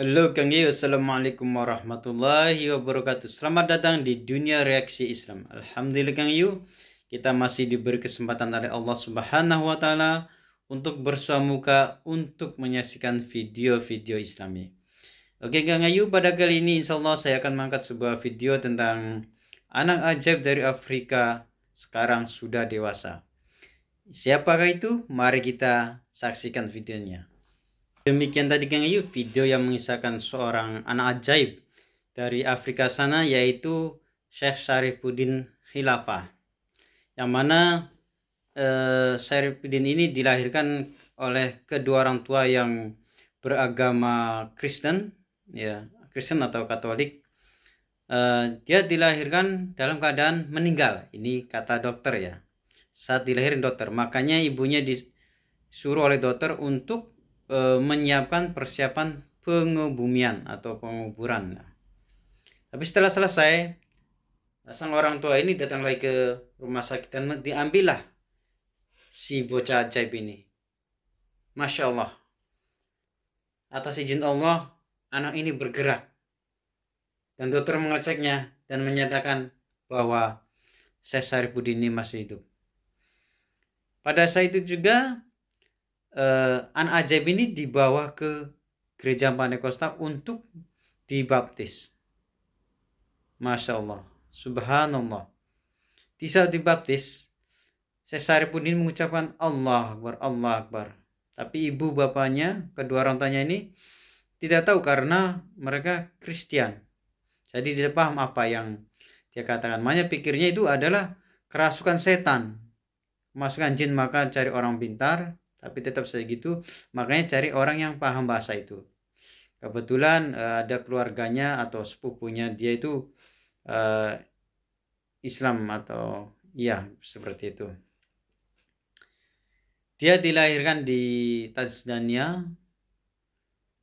Halo Kang Yu, Assalamualaikum warahmatullahi wabarakatuh Selamat datang di dunia reaksi Islam Alhamdulillah Kang Yu Kita masih diberi kesempatan oleh Allah subhanahu wa ta'ala Untuk bersuamuka untuk menyaksikan video-video islami Oke Kang Yu, pada kali ini insya Allah saya akan mengangkat sebuah video tentang Anak ajaib dari Afrika sekarang sudah dewasa Siapakah itu? Mari kita saksikan videonya Demikian tadi Kang Ayu video yang mengisahkan seorang anak ajaib dari Afrika sana yaitu Syekh Syarifuddin Khilafah. Yang mana eh, Syarifuddin ini dilahirkan oleh kedua orang tua yang beragama Kristen, ya Kristen atau Katolik. Eh, dia dilahirkan dalam keadaan meninggal. Ini kata dokter ya. Saat dilahirin dokter, makanya ibunya disuruh oleh dokter untuk e, menyiapkan persiapan pengebumian atau penguburan. tapi setelah selesai, sang orang tua ini datang lagi ke rumah sakit dan diambillah si bocah ajaib ini. Masya Allah. Atas izin Allah, anak ini bergerak. Dan dokter mengeceknya dan menyatakan bahwa Sesar Budini ini masih hidup. Pada saat itu juga uh, eh, anak ajaib ini dibawa ke gereja Pantekosta untuk dibaptis. Masya Allah. Subhanallah. Di saat dibaptis, Sesari ini mengucapkan Allah Akbar, Allah Akbar. Tapi ibu bapaknya, kedua orang tanya ini, tidak tahu karena mereka Kristen. Jadi tidak paham apa yang dia katakan. Makanya pikirnya itu adalah kerasukan setan. Masukkan jin maka cari orang pintar, tapi tetap saja gitu makanya cari orang yang paham bahasa itu kebetulan uh, ada keluarganya atau sepupunya dia itu uh, Islam atau ya seperti itu dia dilahirkan di Tanzania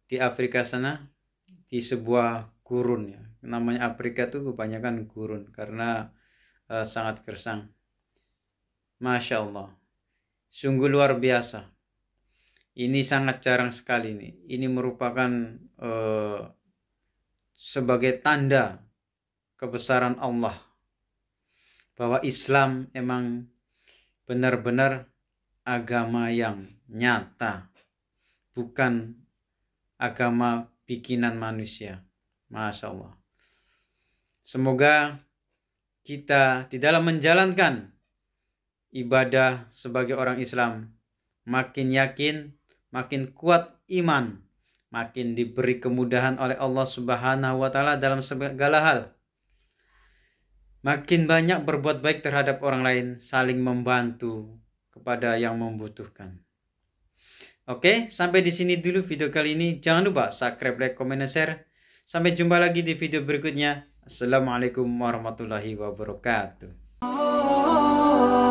di Afrika sana di sebuah gurun ya namanya Afrika tuh kebanyakan gurun karena uh, sangat gersang Masya Allah sungguh luar biasa. Ini sangat jarang sekali ini Ini merupakan eh, sebagai tanda kebesaran Allah bahwa Islam emang benar-benar agama yang nyata, bukan agama bikinan manusia. Masya Allah. Semoga kita di dalam menjalankan ibadah sebagai orang Islam. Makin yakin, makin kuat iman, makin diberi kemudahan oleh Allah Subhanahu wa taala dalam segala hal. Makin banyak berbuat baik terhadap orang lain, saling membantu kepada yang membutuhkan. Oke, sampai di sini dulu video kali ini. Jangan lupa subscribe, like, komen, dan share. Sampai jumpa lagi di video berikutnya. Assalamualaikum warahmatullahi wabarakatuh. Oh, oh, oh,